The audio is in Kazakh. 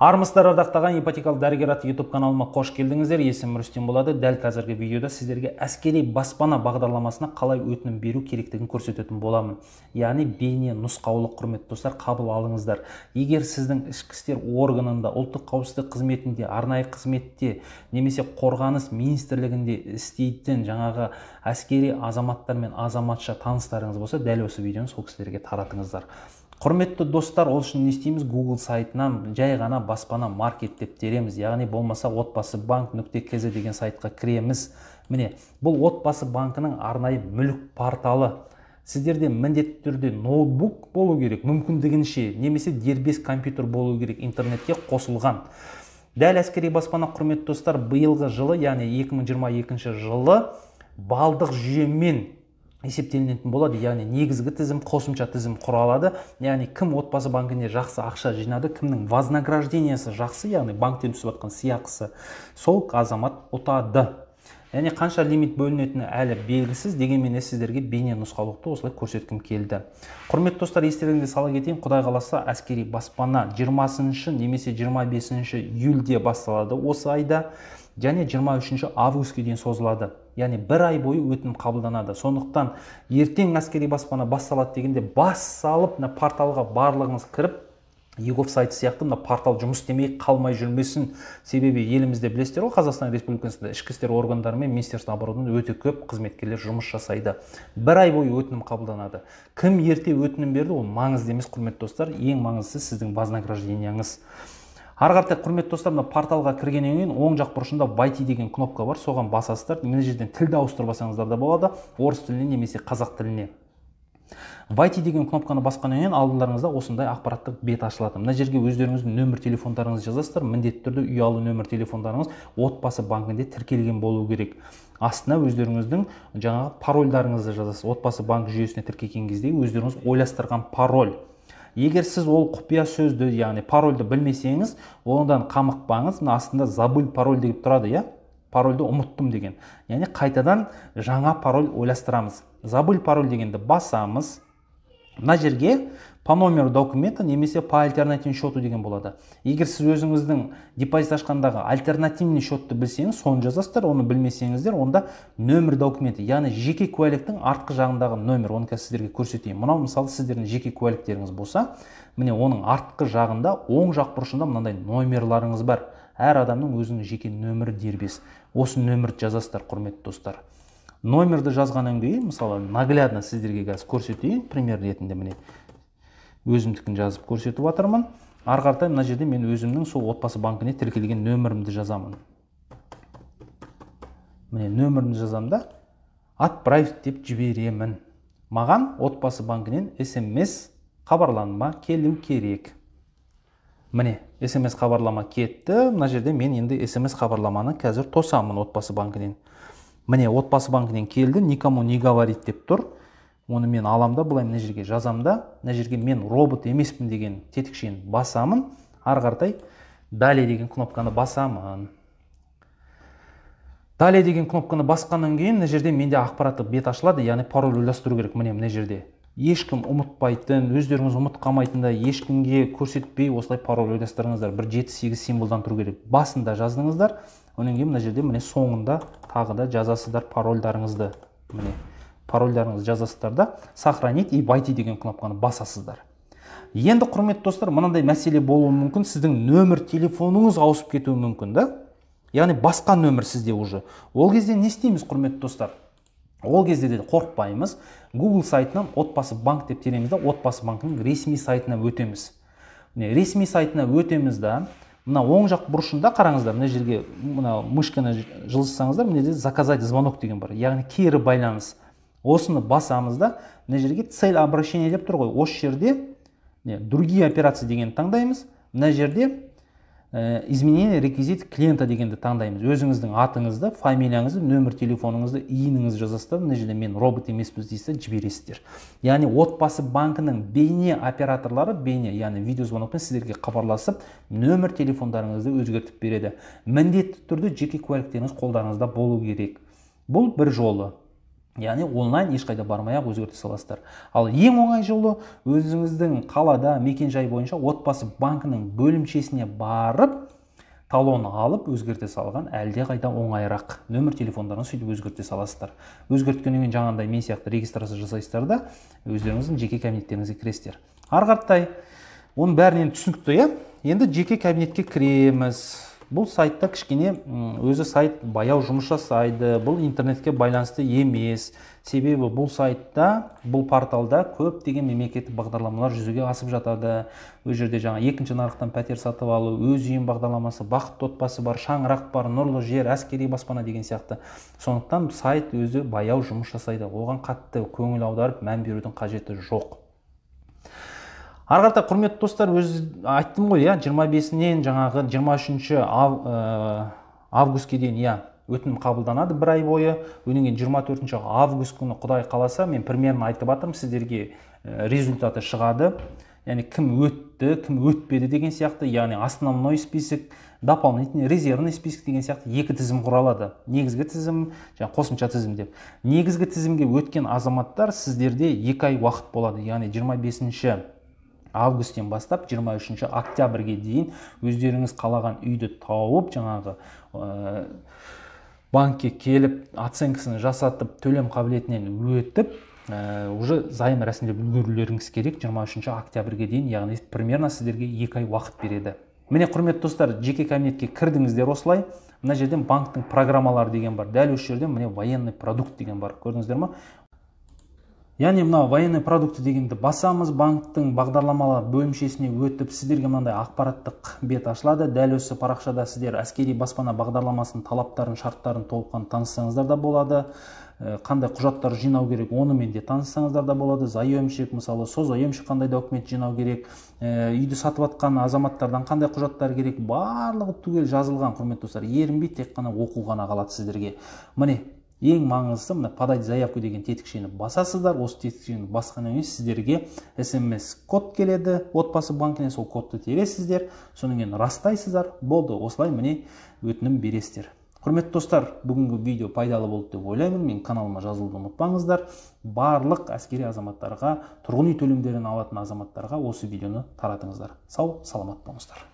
армысыздар ардақтаған ипотекалық дәрігер аты ютуб каналыма қош келдіңіздер есімім рүстем болады дәл қазіргі видеода сіздерге әскери баспана бағдарламасына қалай өтінім беру керектігін көрсететін боламын яғни бейне нұсқаулық құрметті достар қабыл алыңыздар егер сіздің ішкі істер органында ұлттық қауіпсіздік қызметінде арнайы қызметте немесе қорғаныс министрлігінде істейтін жаңағы әскери азаматтар мен азаматша таныстарыңыз болса дәл осы видеоны сол кісілерге таратыңыздар құрметті достар ол үшін не істейміз google сайтынан жай ғана баспана маркет деп тереміз яғни болмаса отбасы банк нүкте kz деген сайтқа кіреміз міне бұл отбасы банкінің арнайы мүлік порталы сіздерде міндетті түрде ноутбук болу керек мүмкіндігінше немесе дербес компьютер болу керек интернетке қосылған дәл әскери баспана құрметті достар биылғы жылы яғни 2022 жылы балдық жүйемен есептелінетін болады яғни негізгі тізім қосымша тізім құра алады яғни кім отбасы банкінде жақсы ақша жинады кімнің вознаграждениесі жақсы яғни банктен түсіп жатқан сыйақысы сол азамат ұтады және қанша лимит бөлінетіні әлі белгісіз дегенмен де сіздерге бейне нұсқаулықты осылай көрсеткім келді құрметті достар естеріңізге сала кетейін құдай қаласа әскери баспана 20 немесе 25 июльде басталады осы айда және 23 августке дейін созылады яғни бір ай бойы өтінім қабылданады сондықтан ертең әскери баспана басталады дегенде бас салып мына порталға барлығыңыз кіріп егов сайты сияқты мына портал жұмыс істемей қалмай жүрмесін себебі елімізде білесіздер ғой қазақстан республикасында ішкі істер органдары мен министерство обороны өте көп қызметкерлер жұмыс жасайды бір ай бойы өтінім қабылданады кім ерте өтінім берді ол маңызды емес құрметті достар ең маңыздысы сіздің вознагражденияңыз ары қаратай құрметті достар мына порталға кіргеннен кейін оң жақ бұрышында войти деген кнопка бар соған басасыздар мына жерден тілді ауыстырып алсаңыздар да болады орыс тіліне немесе қазақ тіліне вайти деген кнопканы басқаннан кейін алдыларыңызда осындай ақпараттық бет ашылады мына жерге өздеріңіздің нөмір телефондарыңызды жазасыздар міндетті түрде ұялы нөмір телефондарыңыз отбасы банкінде тіркелген болу керек астына өздеріңіздің жаңағы парольдарыңызды жазасыз отбасы банк жүйесіне тіркелген кезде өздеріңіз ойластырған пароль егер сіз ол құпия сөзді яғни парольді білмесеңіз одан қамықпаңыз мына астында забыл пароль деп тұрады иә парольді ұмыттым деген яғни қайтадан жаңа пароль ойластырамыз забыл пароль дегенді басамыз мына жерге по номеру документа немесе по альтернативному счету деген болады егер сіз өзіңіздің депозит ашқандағы альтернативный счетты білсеңіз соны жазасыздар оны білмесеңіздер онда нөмір документі яғни жеке куәліктің артқы жағындағы номер оны қазір сіздерге көрсетейін мынау мысалы сіздердің жеке куәліктеріңіз болса міне оның артқы жағында оң жақ бұрышында мынандай номерларыңыз бар әр адамның өзінің жеке нөмірі дербес осы нөмірді жазасыздар құрметті достар номерді жазғаннан кейін мысалы наглядно сіздерге қазір көрсетейін пример ретінде міне өзімдікін жазып көрсетіп жатырмын ары қаратай мына жерде мен өзімнің сол отбасы банкіне тіркелген нөмірімді жазамын міне нөмірімді жазамын да отправить деп жіберемін маған отбасы банкінен смс хабарлама келу керек міне смс хабарлама кетті мына жерде мен енді смс хабарламаны қазір тосамын отбасы банкінен міне отбасы банкінен келді никому не говорить деп тұр оны мен аламын да былай мына жерге жазамын да мына жерге мен робот емеспін деген тетікшені басамын ары қаратай далее деген кнопканы басамын далее деген кнопканы басқаннан кейін мына жерде менде ақпараттық бет ашылады яғни пароль ойластыру керек міне мына жерде ешкім ұмытпайтын өздеріңіз ұмыт қалмайтындай ешкімге көрсетпей осылай пароль ойластырыңыздар бір жеті сегіз символдан тұру керек басында жаздыңыздар одан кейін мына жерде міне соңында тағы да жазасыздар парольдарыңызды міне парольдарыңызды жазасыздар да сохранить и войти деген кнопканы басасыздар енді құрметті достар мынандай мәселе болуы мүмкін сіздің нөмір телефоныңыз ауысып кетуі мүмкін да яғни басқа нөмір сізде уже ол кезде не істейміз құрметті достар ол кезде де қорықпаймыз google сайтынан отбасы банк деп тереміз да отбасы банкінің ресми сайтына өтеміз міне ресми сайтына өтеміз да мына оң жақ бұрышында қараңыздар мына жерге мына мышканы жылжытсаңыздар мына жерде заказать звонок деген бар яғни кері байланыс осыны басамыз да мына жерге цель обращения деп тұр ғой осы жерде не другие операции дегенді таңдаймыз мына жерде ә, изменение реквизит клиента дегенді таңдаймыз өзіңіздің атыңызды фамилияңызды нөмір телефоныңызды иініңізді жазасыз да мына жерде мен робот емеспіз дейсіз да жібересіздер яғни отбасы банкінің бейне операторлары бейне яғни видеозвонокпен сіздерге хабарласып нөмір телефондарыңызды өзгертіп береді міндетті түрде жеке куәліктеріңіз қолдарыңызда болу керек бұл бір жолы яғни онлайн ешқайда бармай ақ өзгерте саласыздар ал ең оңай жолы өзіңіздің қалада мекенжай бойынша отбасы банкінің бөлімшесіне барып талон алып өзгерте салған әлде қайда оңайырақ нөмір телефондарын сөйтіп өзгерте саласыздар өзгерткеннен кейін жаңағыдай мен сияқты регистрация жасайсыздар да өздеріңіздің жеке кабинеттеріңізге кіресіздер ары қаратай оның бәрін енді түсінікті иә енді жеке кабинетке кіреміз бұл сайтта кішкене өзі сайт баяу жұмыс жасайды бұл интернетке байланысты емес себебі бұл сайтта бұл порталда көптеген мемлекеттік бағдарламалар жүзеге асып жатады ол жерде жаңа екінші нарықтан пәтер сатып алу өз үйім бағдарламасы бақытты отбасы бар шаңырақ бар нұрлы жер әскери баспана деген сияқты сондықтан сайт өзі баяу жұмыс жасайды оған қатты көңіл аударып мән берудің қажеті жоқ ары қарата құрметті достар өз айттым ғой иә жиырма бесінен жаңағы жиырма үшінші ә, августке дейін иә өтінім қабылданады бір ай бойы одан кейін жиырма төртінші август күні құдай қаласа мен примерно айтып жатырмын сіздерге э, результаты шығады яғни кім өтті кім өтпеді деген сияқты яғни основной список дополнительный резервный список деген сияқты екі тізім құралады негізгі тізім және қосымша тізім деп негізгі тізімге өткен азаматтар сіздерде екі ай уақыт болады яғни 25 бесінші августтен бастап 23 октябрьге дейін өздеріңіз қалаған үйді тауып жаңағы ә, банкке келіп оценкасын жасатып төлем қабілетінен өтіп э, уже ә, займ рәсімдеп үлгерулеріңіз керек 23 октябрьге дейін яғни примерно сіздерге екі ай уақыт береді міне құрметті достар жеке кабинетке кірдіңіздер осылай мына жерден банктің программалары деген бар дәл осы жерден міне военный продукт деген бар көрдіңіздер ма яғни мынау военный продукты дегенді басамыз банктың бағдарламалар бөлімшесіне өтіп сіздерге мынандай ақпараттық бет ашылады дәл осы парақшада сіздер әскери баспана бағдарламасының талаптарын шарттарын толыққанды таныссаңыздар да болады э, қандай құжаттар жинау керек онымен де таныссаңыздар да болады заемщик мысалы созаемщик қандай документ жинау керек э, үйді сатып жатқан азаматтардан қандай құжаттар керек барлығы түгел жазылған құрметті достар ерінбей тек қана оқу ғана қалады сіздерге міне ең маңыздысы мына подать заявку деген тетікшені басасыздар осы тетікшені басқаннан кейін сіздерге смс код келеді отбасы банкіне сол кодты тересіздер содан кейін растайсыздар болды осылай міне өтінім бересіздер құрметті достар бүгінгі видео пайдалы болды деп ойлаймын мен каналыма жазылуды ұмытпаңыздар барлық әскери азаматтарға тұрғын үй төлемдерін алатын азаматтарға осы видеоны таратыңыздар сау саламат болыңыздар